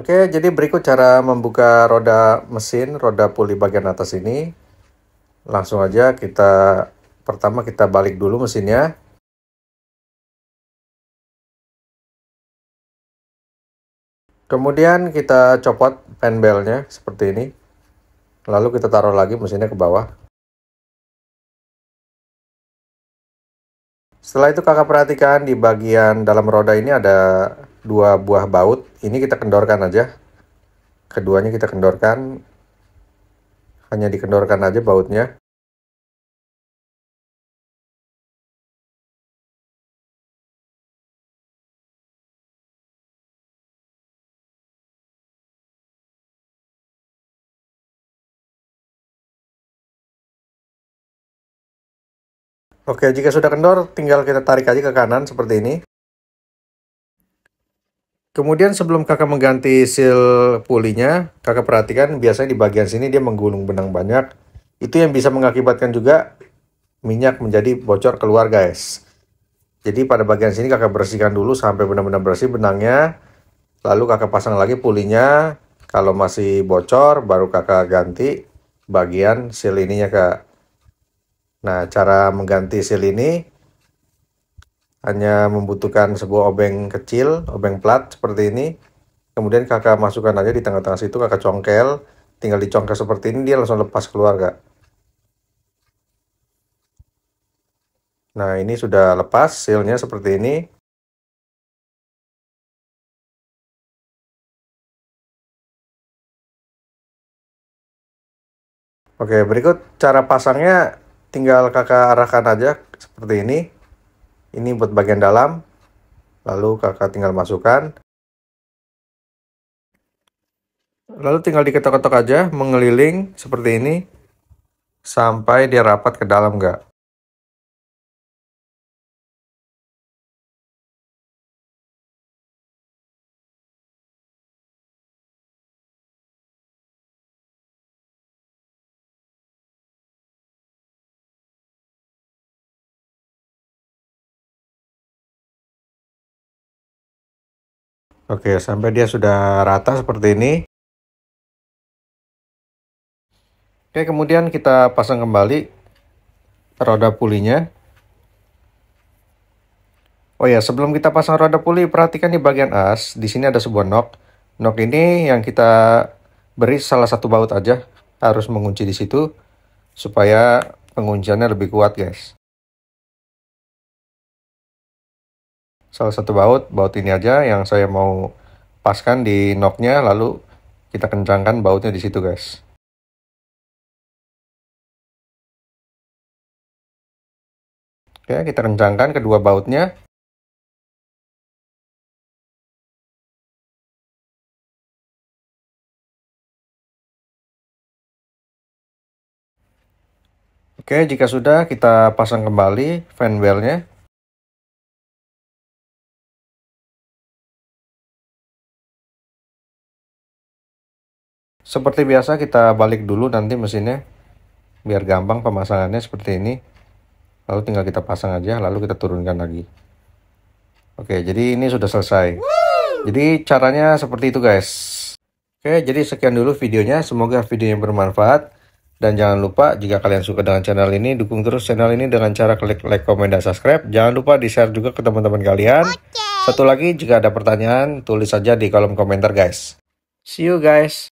Oke, jadi berikut cara membuka roda mesin, roda puli bagian atas ini. Langsung aja kita, pertama kita balik dulu mesinnya. Kemudian kita copot pen belnya seperti ini. Lalu kita taruh lagi mesinnya ke bawah. Setelah itu kakak perhatikan di bagian dalam roda ini ada dua buah baut. Ini kita kendorkan aja. Keduanya kita kendorkan. Hanya dikendorkan aja bautnya. Oke, jika sudah kendor, tinggal kita tarik aja ke kanan seperti ini. Kemudian sebelum kakak mengganti seal pulinya, kakak perhatikan biasanya di bagian sini dia menggulung benang banyak. Itu yang bisa mengakibatkan juga minyak menjadi bocor keluar guys. Jadi pada bagian sini kakak bersihkan dulu sampai benar-benar bersih benangnya. Lalu kakak pasang lagi pulinya. Kalau masih bocor baru kakak ganti bagian seal ininya kak. Nah, cara mengganti seal ini hanya membutuhkan sebuah obeng kecil, obeng plat seperti ini. Kemudian kakak masukkan aja di tengah-tengah situ, kakak congkel. Tinggal dicongkel seperti ini, dia langsung lepas keluar, kak. Nah, ini sudah lepas sealnya seperti ini. Oke, berikut cara pasangnya tinggal kakak arahkan aja seperti ini. Ini buat bagian dalam. Lalu kakak tinggal masukkan. Lalu tinggal diketok-ketok aja mengeliling seperti ini sampai dia rapat ke dalam enggak. Oke, sampai dia sudah rata seperti ini. Oke, kemudian kita pasang kembali roda pulinya. Oh ya, sebelum kita pasang roda puli, perhatikan di bagian as. Di sini ada sebuah nok. Nok ini yang kita beri salah satu baut aja. Harus mengunci di situ supaya penguncinya lebih kuat, guys. salah satu baut, baut ini aja yang saya mau paskan di noknya lalu kita kencangkan bautnya di situ guys. Oke, kita kencangkan kedua bautnya. Oke, jika sudah kita pasang kembali fan bell-nya Seperti biasa kita balik dulu nanti mesinnya biar gampang pemasangannya seperti ini. Lalu tinggal kita pasang aja lalu kita turunkan lagi. Oke, jadi ini sudah selesai. Jadi caranya seperti itu guys. Oke, jadi sekian dulu videonya. Semoga videonya bermanfaat. Dan jangan lupa jika kalian suka dengan channel ini, dukung terus channel ini dengan cara klik like, komen, dan subscribe. Jangan lupa di-share juga ke teman-teman kalian. Satu lagi, jika ada pertanyaan, tulis saja di kolom komentar guys. See you guys!